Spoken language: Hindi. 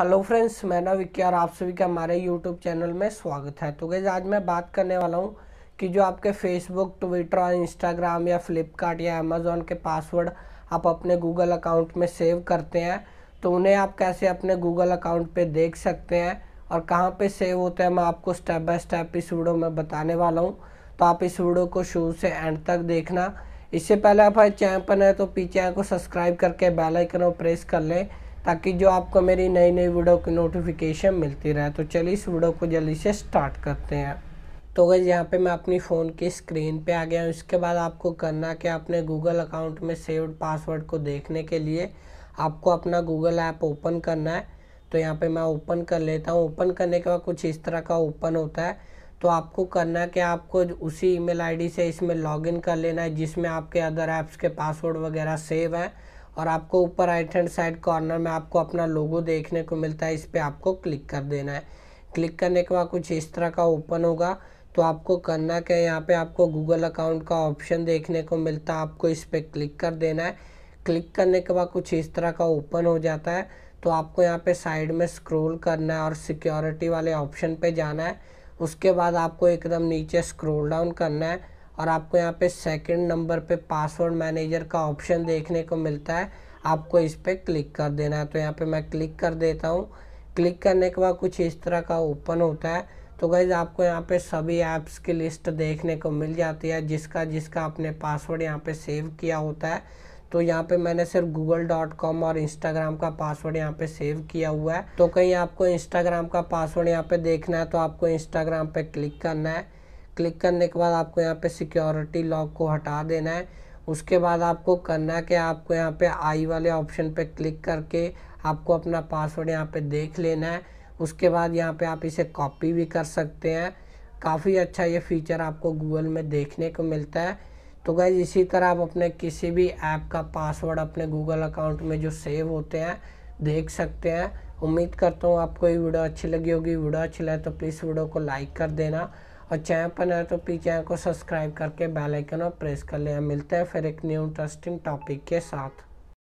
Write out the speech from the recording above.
हेलो फ्रेंड्स मैं ना और आप सभी का हमारे यूट्यूब चैनल में स्वागत है तो गैज आज मैं बात करने वाला हूँ कि जो आपके फेसबुक ट्विटर और इंस्टाग्राम या फ्लिपकार्ट या अमेज़ोन के पासवर्ड आप अपने गूगल अकाउंट में सेव करते हैं तो उन्हें आप कैसे अपने गूगल अकाउंट पे देख सकते हैं और कहाँ पर सेव होते हैं मैं आपको स्टेप बाय स्टेप इस वीडियो में बताने वाला हूँ तो आप इस वीडियो को शुरू से एंड तक देखना इससे पहले आप हमारे चैनल पर हैं तो पीछे को सब्सक्राइब करके बेलाइकन और प्रेस कर लें ताकि जो आपको मेरी नई नई वीडियो की नोटिफिकेशन मिलती रहे तो चलिए इस वीडियो को जल्दी से स्टार्ट करते हैं तो अगर यहाँ पे मैं अपनी फ़ोन की स्क्रीन पे आ गया हूँ इसके बाद आपको करना कि अपने गूगल अकाउंट में सेव्ड पासवर्ड को देखने के लिए आपको अपना गूगल ऐप ओपन करना है तो यहाँ पे मैं ओपन कर लेता हूँ ओपन करने के बाद कुछ इस तरह का ओपन होता है तो आपको करना कि आपको उसी ईमेल आईडी से इसमें लॉगिन कर लेना है जिसमें आपके अदर ऐप्स के पासवर्ड वगैरह सेव हैं और आपको ऊपर राइट हैंड साइड कॉर्नर में आपको अपना लोगो देखने को मिलता है इस पर आपको क्लिक कर देना है क्लिक करने के बाद कुछ इस तरह का ओपन होगा तो आपको करना क्या है यहाँ पे आपको गूगल अकाउंट का ऑप्शन देखने को मिलता है आपको इस पर क्लिक कर देना है क्लिक करने के बाद कुछ इस तरह का ओपन हो जाता है तो आपको यहाँ पे साइड में स्क्रॉल करना है और सिक्योरिटी वाले ऑप्शन पे जाना है उसके बाद आपको एकदम नीचे स्क्रॉल डाउन करना है और आपको यहाँ पे सेकंड नंबर पे पासवर्ड मैनेजर का ऑप्शन देखने को मिलता है आपको इस पर क्लिक कर देना है तो यहाँ पे मैं क्लिक कर देता हूँ क्लिक करने के बाद कुछ इस तरह का ओपन होता है तो गाइज़ आपको यहाँ पे सभी ऐप्स की लिस्ट देखने को मिल जाती है जिसका जिसका आपने पासवर्ड यहाँ पर सेव किया होता है तो यहाँ पे मैंने सिर्फ गूगल डॉट कॉम और इंस्टाग्राम का पासवर्ड यहाँ पे सेव किया हुआ है तो कहीं आपको इंस्टाग्राम का पासवर्ड यहाँ पे देखना है तो आपको इंस्टाग्राम पे क्लिक करना है क्लिक करने के बाद आपको यहाँ पे सिक्योरिटी लॉक को हटा देना है उसके बाद आपको करना है कि आपको यहाँ पे आई वाले ऑप्शन पे क्लिक करके आपको अपना पासवर्ड यहाँ पे देख लेना है उसके बाद यहाँ पे आप इसे कॉपी भी कर सकते हैं काफ़ी अच्छा ये फीचर आपको गूगल में देखने को मिलता है तो गैज इसी तरह आप अपने किसी भी ऐप का पासवर्ड अपने गूगल अकाउंट में जो सेव होते हैं देख सकते हैं उम्मीद करता हूँ आपको ये वीडियो अच्छी लगी होगी वीडियो अच्छी लगे तो प्लीज़ वीडियो को लाइक कर देना और चैनल पर नए तो प्लीज़ चैनल को सब्सक्राइब करके बेल आइकन और प्रेस कर लें मिलते हैं फिर एक न्यू इंटरेस्टिंग टॉपिक के साथ